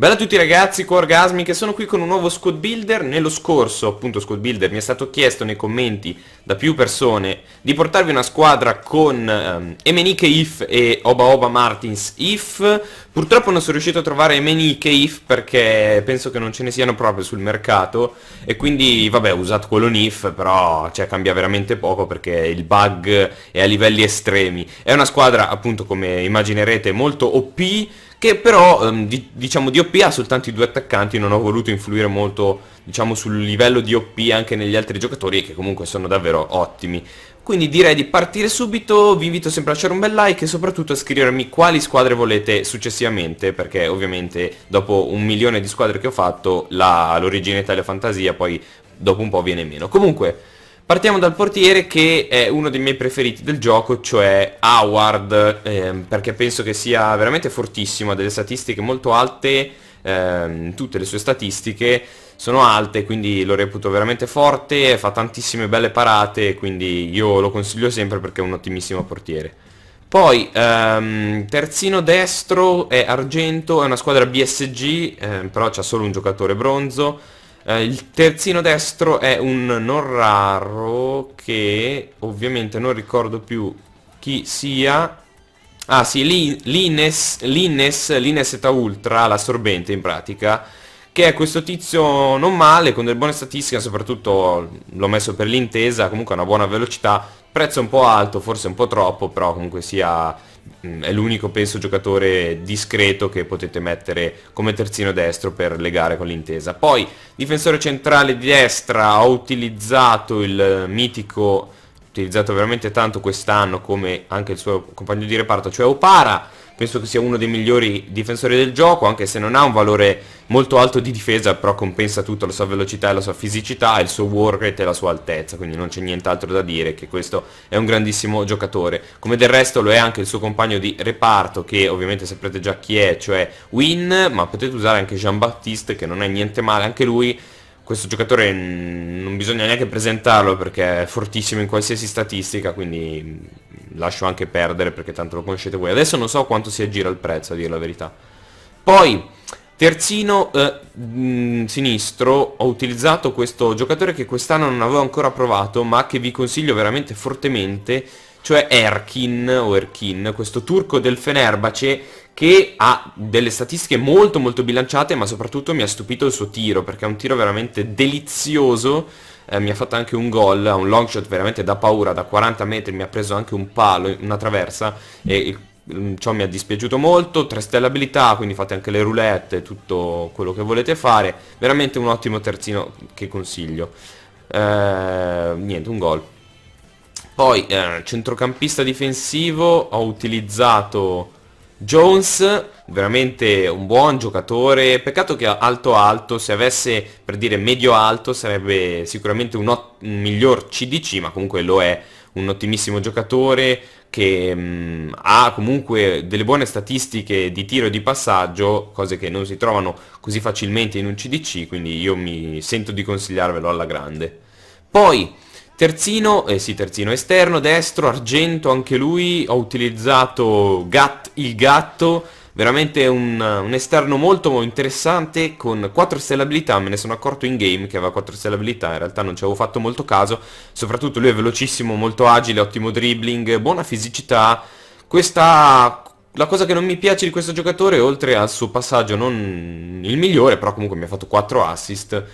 Bella a tutti ragazzi, qua Orgasmi che sono qui con un nuovo squad builder, nello scorso appunto squad builder mi è stato chiesto nei commenti da più persone di portarvi una squadra con um, Emenike If e Oba Oba Martins If, purtroppo non sono riuscito a trovare Emenike If perché penso che non ce ne siano proprio sul mercato e quindi vabbè ho usato quello Nif però cioè, cambia veramente poco perché il bug è a livelli estremi, è una squadra appunto come immaginerete molto OP che però ehm, di, diciamo di OP ha soltanto i due attaccanti, non ho voluto influire molto diciamo sul livello di OP anche negli altri giocatori che comunque sono davvero ottimi. Quindi direi di partire subito, vi invito sempre a lasciare un bel like e soprattutto a scrivermi quali squadre volete successivamente perché ovviamente dopo un milione di squadre che ho fatto l'origine Italia Fantasia poi dopo un po' viene meno. Comunque Partiamo dal portiere che è uno dei miei preferiti del gioco, cioè Howard, ehm, perché penso che sia veramente fortissimo, ha delle statistiche molto alte, ehm, tutte le sue statistiche sono alte, quindi lo reputo veramente forte, fa tantissime belle parate, quindi io lo consiglio sempre perché è un ottimissimo portiere. Poi ehm, terzino destro è Argento, è una squadra BSG, ehm, però c'ha solo un giocatore bronzo. Eh, il terzino destro è un non raro che ovviamente non ricordo più chi sia. Ah sì, Lines, Lines, Lines Eta Ultra, l'assorbente in pratica, che è questo tizio non male, con delle buone statistiche, soprattutto l'ho messo per l'intesa, comunque ha una buona velocità, Prezzo un po' alto, forse un po' troppo, però comunque sia mm, è l'unico penso giocatore discreto che potete mettere come terzino destro per legare con l'intesa. Poi difensore centrale di destra ho utilizzato il mitico utilizzato veramente tanto quest'anno come anche il suo compagno di reparto, cioè Opara, penso che sia uno dei migliori difensori del gioco, anche se non ha un valore molto alto di difesa però compensa tutto la sua velocità e la sua fisicità e il suo war rate e la sua altezza quindi non c'è nient'altro da dire che questo è un grandissimo giocatore come del resto lo è anche il suo compagno di reparto che ovviamente saprete già chi è cioè Win ma potete usare anche Jean-Baptiste che non è niente male anche lui questo giocatore non bisogna neanche presentarlo perché è fortissimo in qualsiasi statistica, quindi mm, lascio anche perdere perché tanto lo conoscete voi. Adesso non so quanto si aggira il prezzo, a dire la verità. Poi, Terzino eh, mh, mm, sinistro ho utilizzato questo giocatore che quest'anno non avevo ancora provato ma che vi consiglio veramente fortemente cioè Erkin o Erkin, questo turco del Fenerbace che ha delle statistiche molto molto bilanciate ma soprattutto mi ha stupito il suo tiro perché è un tiro veramente delizioso eh, mi ha fatto anche un gol, ha un long shot veramente da paura da 40 metri mi ha preso anche un palo, una traversa e il Mm, ciò mi ha dispiaciuto molto, 3 stelle abilità, quindi fate anche le roulette, tutto quello che volete fare, veramente un ottimo terzino che consiglio. Eh, niente, un gol. Poi eh, centrocampista difensivo ho utilizzato Jones, veramente un buon giocatore, peccato che alto alto, se avesse per dire medio alto sarebbe sicuramente un, un miglior CDC, ma comunque lo è un ottimissimo giocatore che mh, mm, ha comunque delle buone statistiche di tiro e di passaggio, cose che non si trovano così facilmente in un CDC, quindi io mi sento di consigliarvelo alla grande. Poi, terzino, eh sì terzino, esterno, destro, argento, anche lui, ho utilizzato Gat, il gatto, Veramente un, un esterno molto interessante con 4 stelle abilità, me ne sono accorto in game che aveva 4 stelle abilità, in realtà non ci avevo fatto molto caso, soprattutto lui è velocissimo, molto agile, ottimo dribbling, buona fisicità, questa la cosa che non mi piace di questo giocatore, oltre al suo passaggio non il migliore, però comunque mi ha fatto 4 assist,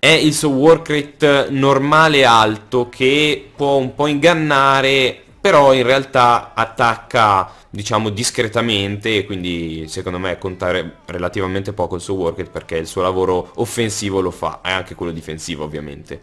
è il suo work rate normale alto che può un po' ingannare però in realtà attacca diciamo discretamente e quindi secondo me contare relativamente poco il suo work perché il suo lavoro offensivo lo fa e anche quello difensivo ovviamente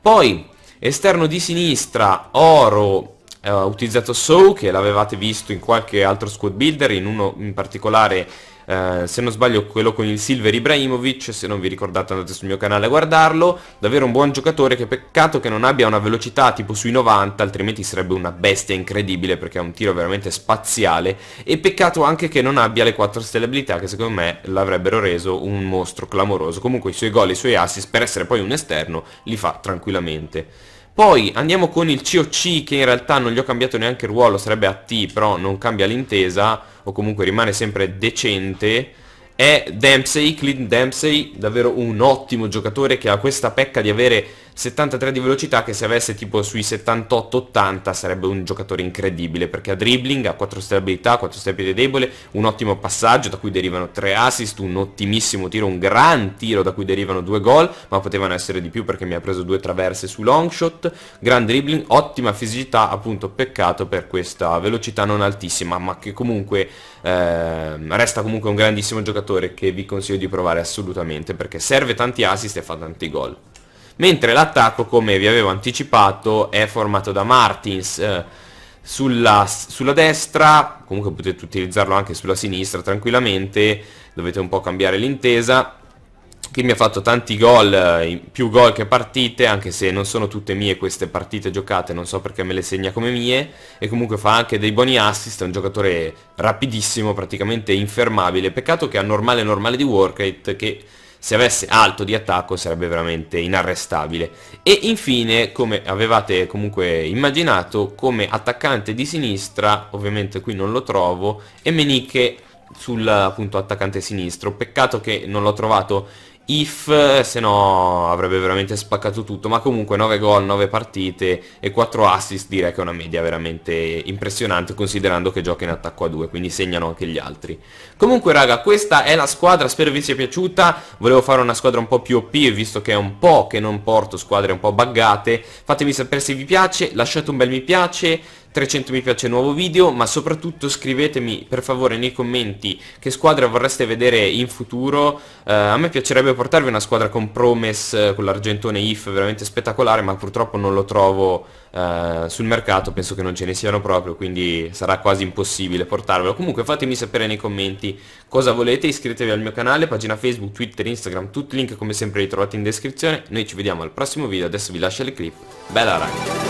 poi esterno di sinistra Oro eh, utilizzato Sow che l'avevate visto in qualche altro squad builder in uno in particolare eh, se non sbaglio quello con il Silver Ibrahimovic, se non vi ricordate andate sul mio canale a guardarlo, davvero un buon giocatore che peccato che non abbia una velocità tipo sui 90, altrimenti sarebbe una bestia incredibile perché ha un tiro veramente spaziale e peccato anche che non abbia le 4 stelle abilità che secondo me l'avrebbero reso un mostro clamoroso, comunque i suoi gol e i suoi assist per essere poi un esterno li fa tranquillamente. Poi andiamo con il COC che in realtà non gli ho cambiato neanche il ruolo, sarebbe AT, però non cambia l'intesa, o comunque rimane sempre decente. È Dempsey, Clint Dempsey, davvero un ottimo giocatore che ha questa pecca di avere 73 di velocità che se avesse tipo sui 78-80 sarebbe un giocatore incredibile perché ha dribbling, ha 4 step 4 step di debole, un ottimo passaggio da cui derivano 3 assist, un ottimissimo tiro, un gran tiro da cui derivano 2 gol, ma potevano essere di più perché mi ha preso 2 traverse su long shot, gran dribbling, ottima fisicità, appunto peccato per questa velocità non altissima ma che comunque eh, resta comunque un grandissimo giocatore che vi consiglio di provare assolutamente perché serve tanti assist e fa tanti gol mentre l'attacco come vi avevo anticipato è formato da Martins eh, sulla, sulla, destra, comunque potete utilizzarlo anche sulla sinistra tranquillamente, dovete un po' cambiare l'intesa, che mi ha fatto tanti gol, eh, più gol che partite, anche se non sono tutte mie queste partite giocate, non so perché me le segna come mie, e comunque fa anche dei buoni assist, è un giocatore rapidissimo, praticamente infermabile, peccato che ha normale normale di work rate che se avesse alto di attacco sarebbe veramente inarrestabile. E infine, come avevate comunque immaginato, come attaccante di sinistra, ovviamente qui non lo trovo, e Meniche sul appunto attaccante sinistro peccato che non l'ho trovato if, se no avrebbe veramente spaccato tutto, ma comunque 9 gol, 9 partite e 4 assist direi che è una media veramente impressionante considerando che gioca in attacco a 2, quindi segnano anche gli altri. Comunque raga, questa è la squadra, spero vi sia piaciuta, volevo fare una squadra un po' più OP visto che è un po' che non porto squadre un po' buggate, fatemi sapere se vi piace, lasciate un bel mi piace, 300 mi piace nuovo video, ma soprattutto scrivetemi per favore nei commenti che squadra vorreste vedere in futuro. Eh, a me piacerebbe portarvi una squadra con Promes, eh, con l'argentone IF, veramente spettacolare, ma purtroppo non lo trovo eh, sul mercato, penso che non ce ne siano proprio, quindi sarà quasi impossibile portarvelo. Comunque fatemi sapere nei commenti cosa volete, iscrivetevi al mio canale, pagina Facebook, Twitter, Instagram, tutti i link come sempre li trovate in descrizione. Noi ci vediamo al prossimo video, adesso vi lascio le clip. Bella raga!